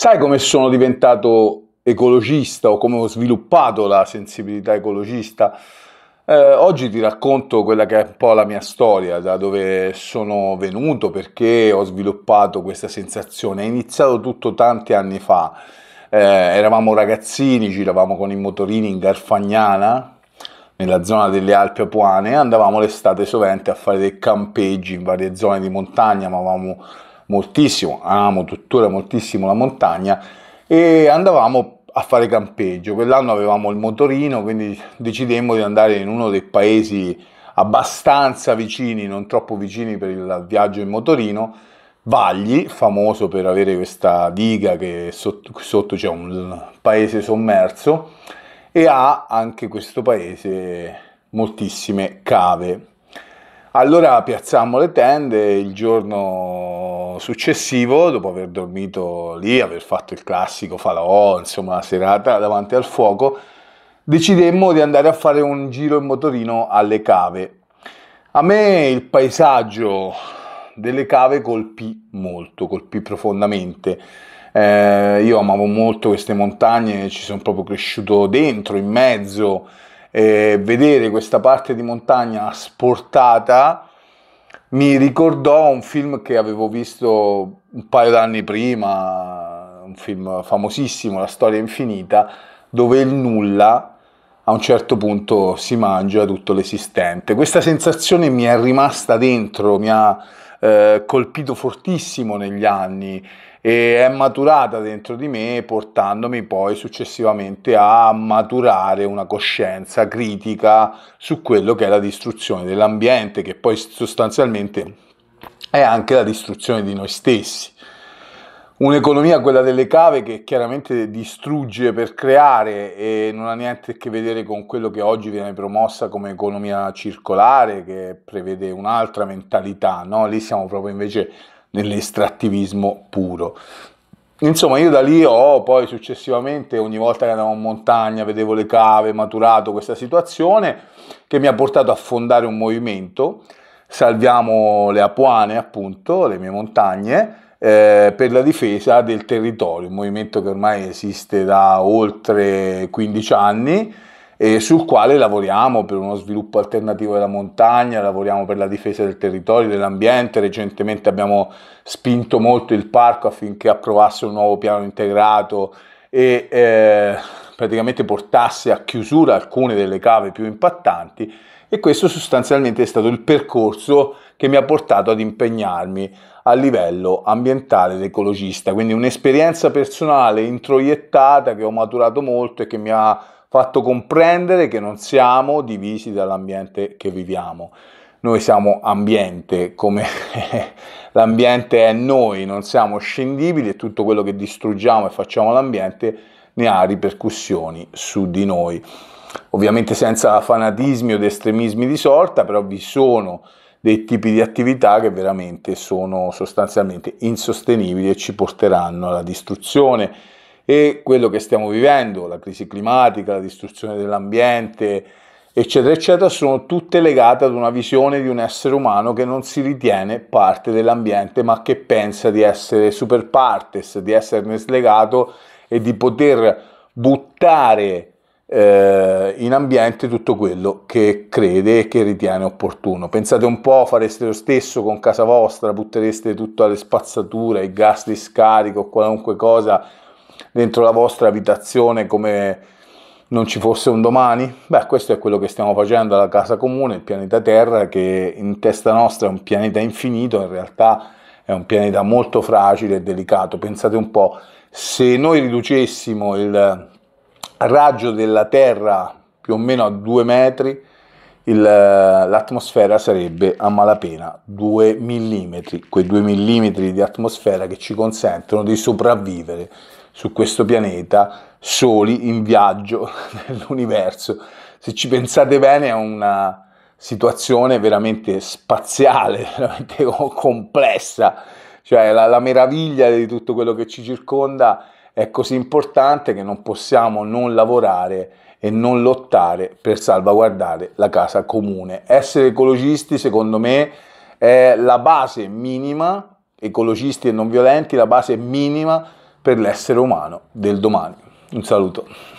Sai come sono diventato ecologista o come ho sviluppato la sensibilità ecologista? Eh, oggi ti racconto quella che è un po' la mia storia, da dove sono venuto, perché ho sviluppato questa sensazione. È iniziato tutto tanti anni fa. Eh, eravamo ragazzini, giravamo con i motorini in Garfagnana, nella zona delle Alpi Apuane, e andavamo l'estate sovente a fare dei campeggi in varie zone di montagna, ma avevamo moltissimo, amo tuttora moltissimo la montagna e andavamo a fare campeggio. Quell'anno avevamo il motorino, quindi decidemmo di andare in uno dei paesi abbastanza vicini, non troppo vicini per il viaggio in motorino. Vagli, famoso per avere questa diga che sotto, sotto c'è un paese sommerso e ha anche questo paese moltissime cave. Allora piazzammo le tende, il giorno successivo, dopo aver dormito lì, aver fatto il classico falò, insomma la serata davanti al fuoco, decidemmo di andare a fare un giro in motorino alle cave. A me il paesaggio delle cave colpì molto, colpì profondamente. Eh, io amavo molto queste montagne, ci sono proprio cresciuto dentro, in mezzo, eh, vedere questa parte di montagna sportata mi ricordò un film che avevo visto un paio d'anni prima, un film famosissimo, La storia infinita, dove il nulla a un certo punto si mangia tutto l'esistente. Questa sensazione mi è rimasta dentro, mi ha eh, colpito fortissimo negli anni e è maturata dentro di me portandomi poi successivamente a maturare una coscienza critica su quello che è la distruzione dell'ambiente, che poi sostanzialmente è anche la distruzione di noi stessi. Un'economia, quella delle cave, che chiaramente distrugge per creare e non ha niente a che vedere con quello che oggi viene promossa come economia circolare, che prevede un'altra mentalità, no? Lì siamo proprio invece nell'estrattivismo puro. Insomma, io da lì ho poi successivamente, ogni volta che andavo in montagna, vedevo le cave, maturato questa situazione che mi ha portato a fondare un movimento, Salviamo le Apuane, appunto, le mie montagne, eh, per la difesa del territorio, un movimento che ormai esiste da oltre 15 anni eh, sul quale lavoriamo per uno sviluppo alternativo della montagna, lavoriamo per la difesa del territorio, dell'ambiente, recentemente abbiamo spinto molto il parco affinché approvasse un nuovo piano integrato e eh, praticamente portasse a chiusura alcune delle cave più impattanti e questo sostanzialmente è stato il percorso che mi ha portato ad impegnarmi a livello ambientale ed ecologista, quindi un'esperienza personale introiettata che ho maturato molto e che mi ha fatto comprendere che non siamo divisi dall'ambiente che viviamo. Noi siamo ambiente, come l'ambiente è noi, non siamo scendibili e tutto quello che distruggiamo e facciamo all'ambiente ne ha ripercussioni su di noi. Ovviamente senza fanatismi ed estremismi di sorta, però vi sono dei tipi di attività che veramente sono sostanzialmente insostenibili e ci porteranno alla distruzione e quello che stiamo vivendo, la crisi climatica, la distruzione dell'ambiente, eccetera, eccetera, sono tutte legate ad una visione di un essere umano che non si ritiene parte dell'ambiente, ma che pensa di essere super partes, di esserne slegato e di poter buttare eh, in ambiente tutto quello che crede e che ritiene opportuno. Pensate un po', fareste lo stesso con casa vostra, buttereste tutto alle spazzature, il gas di scarico, qualunque cosa dentro la vostra abitazione come non ci fosse un domani? Beh, questo è quello che stiamo facendo alla casa comune, il pianeta Terra, che in testa nostra è un pianeta infinito, in realtà è un pianeta molto fragile e delicato. Pensate un po', se noi riducessimo il raggio della Terra più o meno a due metri, il, l'atmosfera sarebbe a malapena 2 mm, quei 2 mm di atmosfera che ci consentono di sopravvivere su questo pianeta, soli, in viaggio nell'universo. Se ci pensate bene è una situazione veramente spaziale, veramente complessa, cioè la, la meraviglia di tutto quello che ci circonda è così importante che non possiamo non lavorare e non lottare per salvaguardare la casa comune. Essere ecologisti, secondo me, è la base minima, ecologisti e non violenti, la base minima per l'essere umano del domani. Un saluto.